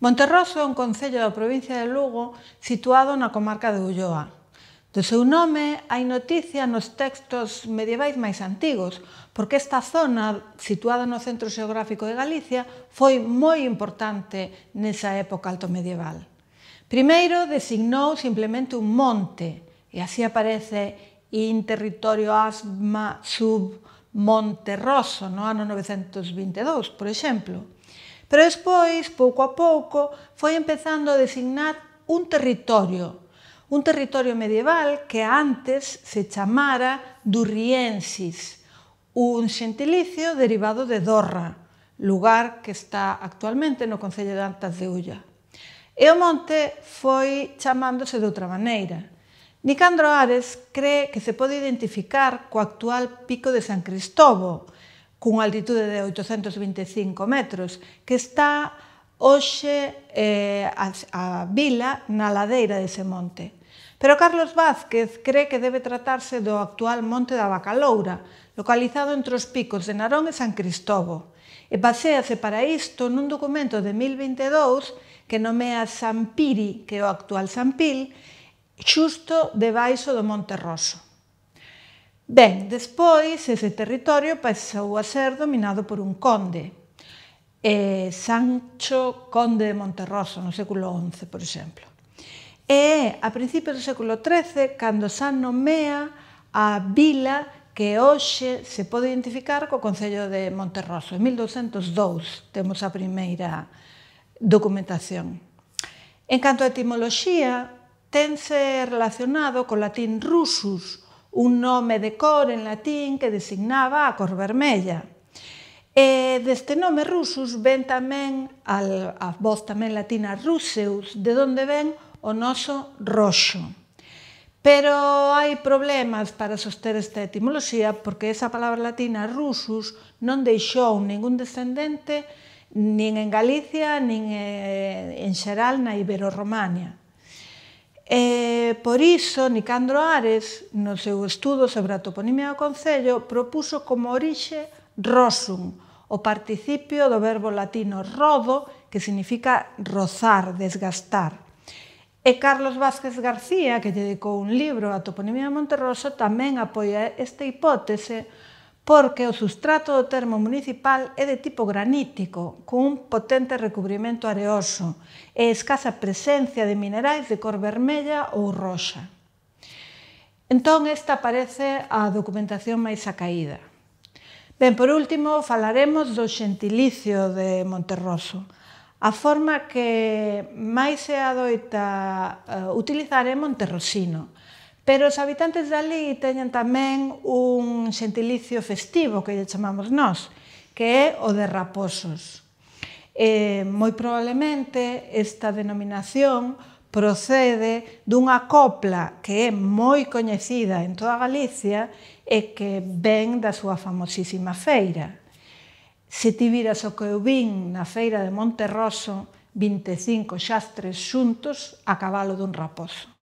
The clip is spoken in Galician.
Monterroso é un concello da provincia de Lugo situado na comarca de Ulloa. Do seu nome hai noticia nos textos medievais máis antigos, porque esta zona, situada no centro xeográfico de Galicia, foi moi importante nesa época alto medieval. Primeiro designou simplemente un monte, e así aparece in territorio asma sub Monterroso no ano 922, por exemplo. Pero despois, pouco a pouco, foi empezando a designar un territorio, un territorio medieval que antes se chamara Durriensis, un xentilicio derivado de Dorra, lugar que está actualmente no Concello de Antas de Ulla. E o monte foi chamándose de outra maneira. Nicandro Ares cree que se pode identificar co actual pico de San Cristobo, cunha altitude de 825 metros, que está hoxe eh, a, a vila na ladeira dese monte. Pero Carlos Vázquez cree que debe tratarse do actual monte da Bacaloura, localizado entre os picos de Narón e San Cristobo, e pasease para isto nun documento de 1022 que nomea Sampiri, que é o actual Sampil, xusto debaixo do Monte Rosso. Ben, despois ese territorio pasou a ser dominado por un conde, eh, Sancho Conde de Monterroso, no século XI, por exemplo. E a principios do século XIII, cando San nomea a vila que hoxe se pode identificar co Concello de Monterroso. En 1202 temos a primeira documentación. En canto a etimoloxía, tense relacionado co latín rusus, un nome de cor en latín que designaba a cor vermella. E deste nome rusus ven tamén al, a voz tamén latina ruseus, de onde ven o noso roxo. Pero hai problemas para soster esta etimoloxía porque esa palabra latina rusus non deixou ningún descendente nin en Galicia nin eh, en xeral na Ibero-Romania. E por iso Nicandro Ares, no seu estudo sobre a toponimia do Concello, propuso como orixe rosum, o participio do verbo latino rodo, que significa rozar, desgastar. E Carlos Vázquez García, que dedicou un libro a toponimia de Monterroso, tamén apoia esta hipótese porque o sustrato do termo municipal é de tipo granítico, cun potente recubrimento areoso e escasa presencia de minerais de cor vermella ou roxa. Entón, esta parece a documentación máis acaída. Ben, por último, falaremos do xentilicio de Monterroso. A forma que máis se adoita eh, utilizar é monterrosino, Pero os habitantes dali teñen tamén un xentilicio festivo que lle chamamos nós, que é o de raposos. Eh, moi probablemente esta denominación procede dunha copla que é moi coñecida en toda Galicia e que ven da súa famosísima feira. Se ti viras o que eu vin na feira de Monterroso, 25 xastres xuntos a cabalo dun raposo.